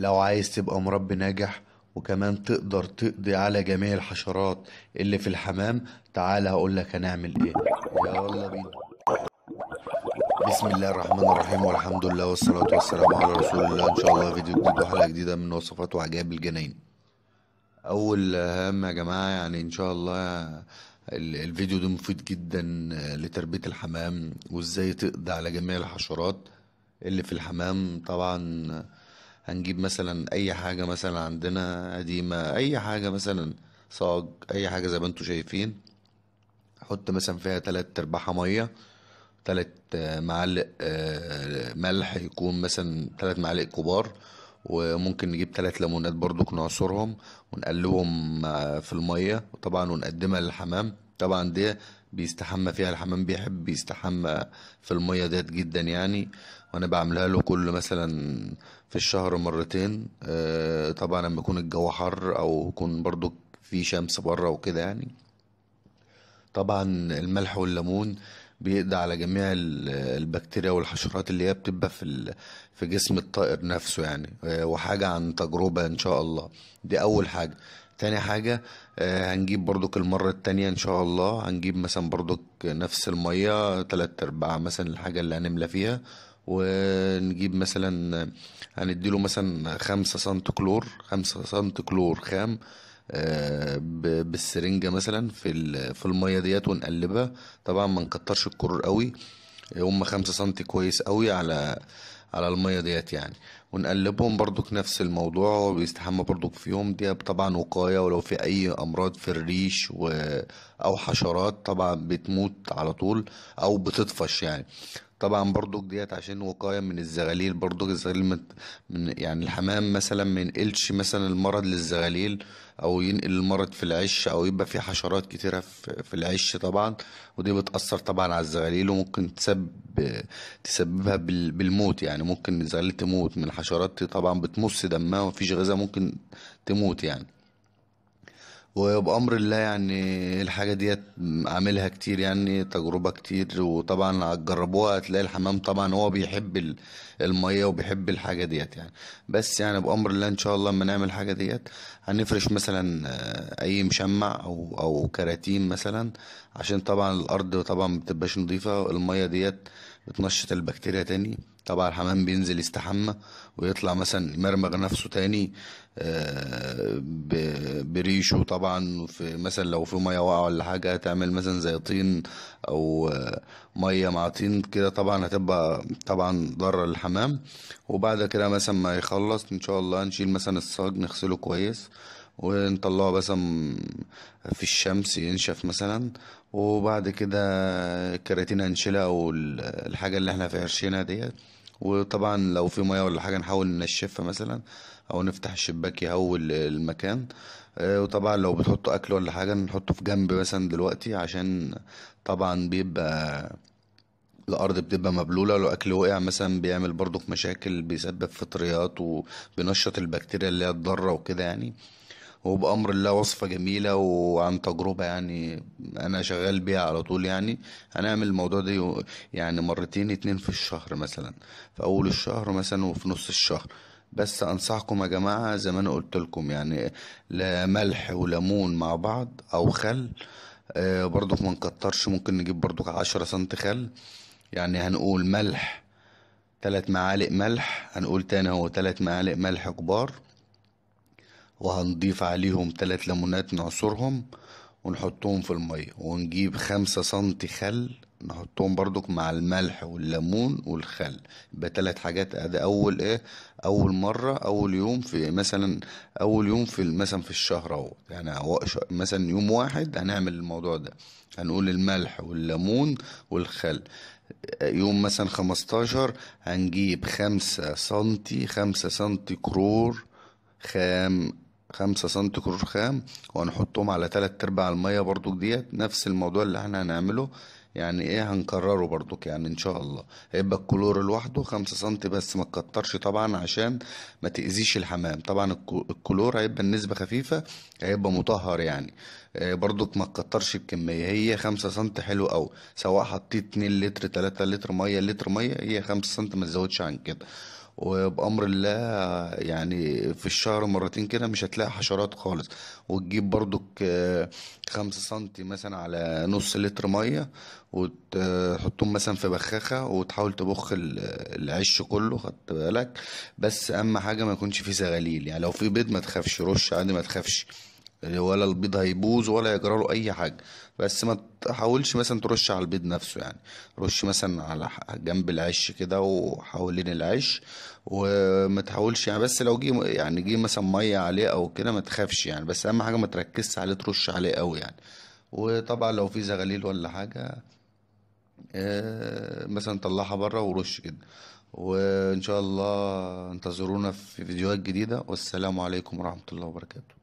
لو عايز تبقى مربي ناجح وكمان تقدر تقضي على جميع الحشرات اللي في الحمام تعالى هقولك هنعمل ايه يلا بينا بسم الله الرحمن الرحيم والحمد لله والصلاة والسلام على رسول الله ان شاء الله فيديو جديد وحلقة جديدة من وصفات وعجائب الجناين اول هام يا جماعة يعني ان شاء الله الفيديو ده مفيد جدا لتربية الحمام وازاي تقضي على جميع الحشرات اللي في الحمام طبعا هنجيب مثلا اي حاجة مثلا عندنا قديمة اي حاجة مثلا صاج اي حاجة زي ما انتوا شايفين احط مثلا فيها تلات ارباعها مية تلات آه، معالق آه، ملح يكون مثلا تلات معالق كبار وممكن نجيب تلات ليمونات برضو نعصرهم ونقلبهم آه، في المية وطبعا ونقدمها للحمام طبعا دي بيستحمى فيها الحمام بيحب يستحمى في المية ديت جدا يعني وانا بعملها له كل مثلا في الشهر مرتين آه، طبعا لما يكون الجو حر او يكون برضو في شمس بره وكده يعني طبعا الملح والليمون بيقضي على جميع البكتيريا والحشرات اللي هي بتبقى في في جسم الطائر نفسه يعني آه، وحاجة عن تجربة إن شاء الله دي أول حاجة تاني حاجة آه، هنجيب بردك المرة التانية ان شاء الله هنجيب مثلا بردك نفس المية تلات ارباع مثلا الحاجة اللي هنملى فيها ونجيب مثلا هنديله مثلا خمسة سنت كلور خمسة سنت كلور خام آه، بالسرنجة مثلا في في المية ديت ونقلبها طبعا ما نكترش الكرور قوي هما خمسة سنتي كويس قوي على على المية ديت يعني ونقلبهم برضك نفس الموضوع وبيستحمى برضك فيهم دي طبعا وقاية ولو في أي أمراض في الريش و... أو حشرات طبعا بتموت على طول أو بتطفش يعني طبعا برضك ديت عشان وقاية من الزغاليل برضك الزغاليل من يعني الحمام مثلا ما ينقلش مثلا المرض للزغاليل او ينقل المرض في العش او يبقى في حشرات كتيرة في العش طبعا ودي بتأثر طبعا على الزغاليل وممكن تسبب تسببها بالموت يعني ممكن الزغاليل تموت من الحشرات طبعا بتمص دمها ومفيش غذاء ممكن تموت يعني وبأمر الله يعني الحاجة ديت عاملها كتير يعني تجربة كتير وطبعا هتجربوها هتلاقي الحمام طبعا هو بيحب المية وبيحب الحاجة ديت يعني بس يعني بأمر الله إن شاء الله لما نعمل الحاجة ديت هنفرش مثلا آه، أي مشمع أو أو كراتين مثلا عشان طبعا الأرض طبعا بتبقاش نضيفة المية ديت تنشط البكتيريا تاني طبعا الحمام بينزل يستحمى ويطلع مثلا يمرمغ نفسه تاني آه، بريشه طبعا في مثلا لو في ميه واقعه ولا حاجه هتعمل مثلا زي طين او آه، ميه مع طين كده طبعا هتبقى طبعا ضاره للحمام وبعد كده مثلا ما يخلص ان شاء الله نشيل مثلا الصاج نغسله كويس ونطلعه بس في الشمس ينشف مثلا وبعد كده الكراتين هنشيلها او الحاجه اللي احنا فرشينها ديت وطبعا لو في ميه ولا حاجه نحاول ننشفها مثلا او نفتح الشباك يهول المكان آه، وطبعا لو بتحطوا اكل ولا حاجه نحطه في جنب مثلا دلوقتي عشان طبعا بيبقى الارض بتبقى مبلوله لو اكل وقع مثلا بيعمل في مشاكل بيسبب فطريات وبينشط البكتيريا اللي هي الضاره وكده يعني وبأمر الله وصفة جميلة وعن تجربة يعني أنا شغال بيها على طول يعني هنعمل الموضوع ده يعني مرتين اتنين في الشهر مثلا في أول الشهر مثلا وفي نص الشهر بس أنصحكم يا جماعة زي ما أنا قلت لكم يعني لا ملح وليمون مع بعض أو خل آه، برضو برضك ما نكترش ممكن نجيب برضك عشرة سنت خل يعني هنقول ملح تلات معالق ملح هنقول تاني هو تلات معالق ملح كبار وهنضيف عليهم تلات ليمونات نعصرهم ونحطهم في المية ونجيب خمسة سنتي خل نحطهم بردك مع الملح والليمون والخل يبقى تلات حاجات ادي اول ايه اول مرة اول يوم في مثلا اول يوم في مثلا في الشهر اهو يعني مثلا يوم واحد هنعمل الموضوع ده هنقول الملح والليمون والخل يوم مثلا خمستاشر هنجيب خمسة سنتي خمسة سنتي كرور خام خمسة سنتي رخام وهنحطهم على تلات ارباع المية برضو ديت نفس الموضوع اللي احنا هنعمله يعني ايه هنكرره برضو يعني ان شاء الله هيبقى الكلور لوحده خمسة سم بس ما تكترش طبعا عشان ما تأذيش الحمام طبعا الكلور هيبقى النسبة خفيفة هيبقى مطهر يعني آه، برضو ما تكترش بكمية هي خمسة سم حلو اوي سواء حطيت اتنين لتر تلاتة لتر مية لتر مية هي خمسة سم ما تزودش عن كده وبأمر الله يعني في الشهر مرتين كده مش هتلاقي حشرات خالص وتجيب برضك آه، خمسة سنتي مثلا على نص لتر مية وتحطهم مثلا في بخاخة وتحاول تبخ العش كله خدت بالك بس أهم حاجة ما يكونش فيه سغاليل يعني لو في بيض ما تخافش رش عادي ما تخافش يعني ولا البيض هيبوظ ولا يجرى له اي حاجه بس ما تحاولش مثلا ترش على البيض نفسه يعني رش مثلا على جنب العش كده وحوالين العش وما تحاولش يعني بس لو جه يعني جه مثلا ميه عليه او كده ما تخافش يعني بس اهم حاجه ما تركزش عليه ترش عليه قوي يعني وطبعا لو في زغاليل ولا حاجه آه، مثلا طلعها بره ورش كده وان شاء الله انتظرونا في فيديوهات جديده والسلام عليكم ورحمه الله وبركاته